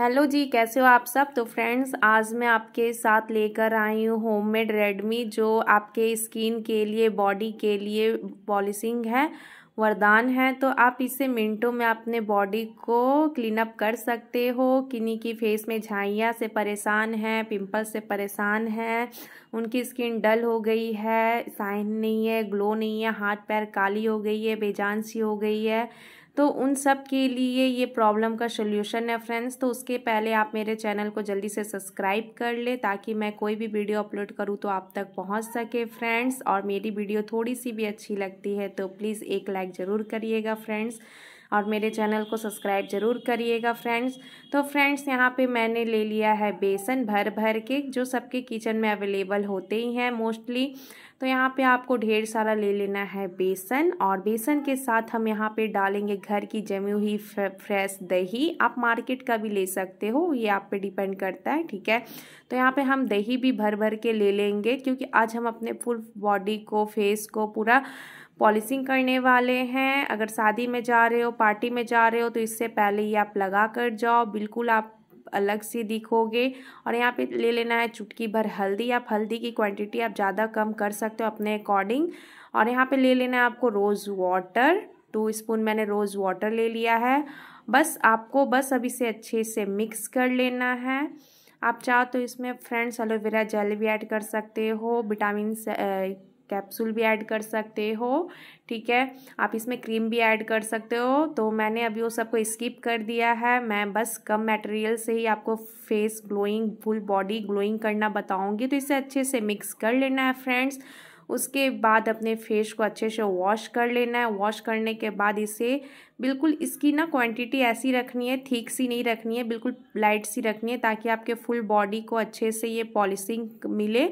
hello जी कैसे हो आप सब तो फ्रेंड्स आज मैं आपके साथ लेकर आई हूँ होममेड रेडमी जो आपके स्किन के लिए बॉडी के लिए पॉलिशिंग है वरदान है तो आप इसे मिनटों में अपने बॉडी को क्लीन अप कर सकते हो किन्हीं की फेस में झाइयाँ से परेशान हैं पिंपल से परेशान हैं उनकी स्किन डल हो गई है साइन नहीं है ग्लो नहीं है हाथ पैर काली हो गई है बेजान सी हो गई है तो उन सब के लिए ये प्रॉब्लम का सोल्यूशन है फ्रेंड्स तो उसके पहले आप मेरे चैनल को जल्दी से सब्सक्राइब कर ले ताकि मैं कोई भी वीडियो अपलोड करूँ तो आप तक पहुँच सके फ्रेंड्स और मेरी वीडियो थोड़ी सी भी अच्छी लगती है तो प्लीज़ एक लाइक ज़रूर करिएगा फ्रेंड्स और मेरे चैनल को सब्सक्राइब ज़रूर करिएगा फ्रेंड्स तो फ्रेंड्स यहाँ पे मैंने ले लिया है बेसन भर भर के जो सबके किचन में अवेलेबल होते ही हैं मोस्टली तो यहाँ पे आपको ढेर सारा ले लेना है बेसन और बेसन के साथ हम यहाँ पे डालेंगे घर की जमी हुई फ्रेश दही आप मार्केट का भी ले सकते हो ये आप पे डिपेंड करता है ठीक है तो यहाँ पे हम दही भी भर भर के ले लेंगे क्योंकि आज हम अपने फुल बॉडी को फेस को पूरा पॉलिसिंग करने वाले हैं अगर शादी में जा रहे हो पार्टी में जा रहे हो तो इससे पहले ही आप लगा कर जाओ बिल्कुल आप अलग से दिखोगे और यहाँ पे ले लेना है चुटकी भर हल्दी आप हल्दी की क्वांटिटी आप ज़्यादा कम कर सकते हो अपने अकॉर्डिंग और यहाँ पे ले लेना है आपको रोज़ वाटर टू स्पून मैंने रोज़ वाटर ले लिया है बस आपको बस अब इसे अच्छे से मिक्स कर लेना है आप चाहो तो इसमें फ्रेंड्स एलोवेरा जेल भी ऐड कर सकते हो विटामिन कैप्सूल भी ऐड कर सकते हो ठीक है आप इसमें क्रीम भी ऐड कर सकते हो तो मैंने अभी वो सबको स्किप कर दिया है मैं बस कम मटेरियल से ही आपको face glowing full body glowing करना बताऊंगी तो इसे अच्छे से मिक्स कर लेना है फ्रेंड्स उसके बाद अपने फेस को अच्छे से वॉश कर लेना है वॉश करने के बाद इसे बिल्कुल इसकी ना क्वांटिटी ऐसी रखनी है ठीक सी नहीं रखनी है बिल्कुल लाइट सी रखनी है ताकि आपके फुल बॉडी को अच्छे से ये पॉलिशिंग मिले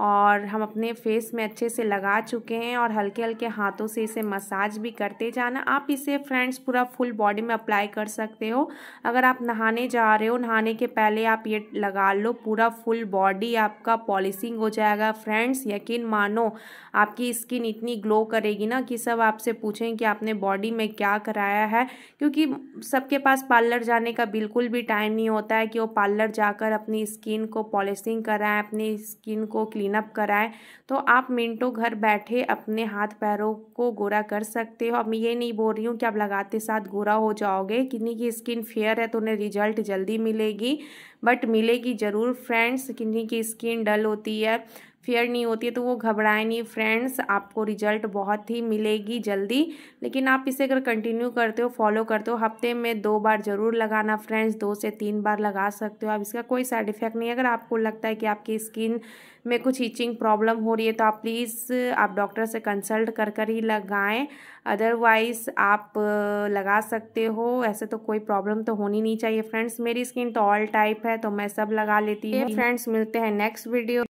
और हम अपने फेस में अच्छे से लगा चुके हैं और हल्के हल्के हाथों से इसे मसाज भी करते जाना आप इसे फ्रेंड्स पूरा फुल बॉडी में अप्लाई कर सकते हो अगर आप नहाने जा रहे हो नहाने के पहले आप ये लगा लो पूरा फुल बॉडी आपका पॉलिशिंग हो जाएगा फ्रेंड्स यकीन मानो आपकी स्किन इतनी ग्लो करेगी ना कि सब आपसे पूछें कि आपने बॉडी में क्या कराया है क्योंकि सबके पास पार्लर जाने का बिल्कुल भी टाइम नहीं होता है कि वो पार्लर जाकर अपनी स्किन को पॉलिशिंग कराएँ अपनी स्किन को क्लीन क्लीनअप कराएं तो आप मिनटों घर बैठे अपने हाथ पैरों को गोरा कर सकते हो अब मैं ये नहीं बोल रही हूँ कि आप लगाते साथ गोरा हो जाओगे किन्हीं की स्किन फेयर है तो उन्हें रिजल्ट जल्दी मिलेगी बट मिलेगी ज़रूर फ्रेंड्स किन्हीं की स्किन डल होती है फेयर नहीं होती है तो वो घबराए नहीं फ्रेंड्स आपको रिजल्ट बहुत ही मिलेगी जल्दी लेकिन आप इसे अगर कंटिन्यू करते हो फॉलो करते हो हफ्ते में दो बार ज़रूर लगाना फ्रेंड्स दो से तीन बार लगा सकते हो आप इसका कोई साइड इफेक्ट नहीं है अगर आपको लगता है कि आपकी स्किन में कुछ इचिंग प्रॉब्लम हो रही है तो आप प्लीज़ आप डॉक्टर से कंसल्ट कर कर ही लगाएं अदरवाइज़ आप लगा सकते हो ऐसे तो कोई प्रॉब्लम तो होनी नहीं चाहिए फ्रेंड्स मेरी स्किन तो ऑल टाइप है है तो मैं सब लगा लेती हूँ फ्रेंड्स मिलते हैं नेक्स्ट वीडियो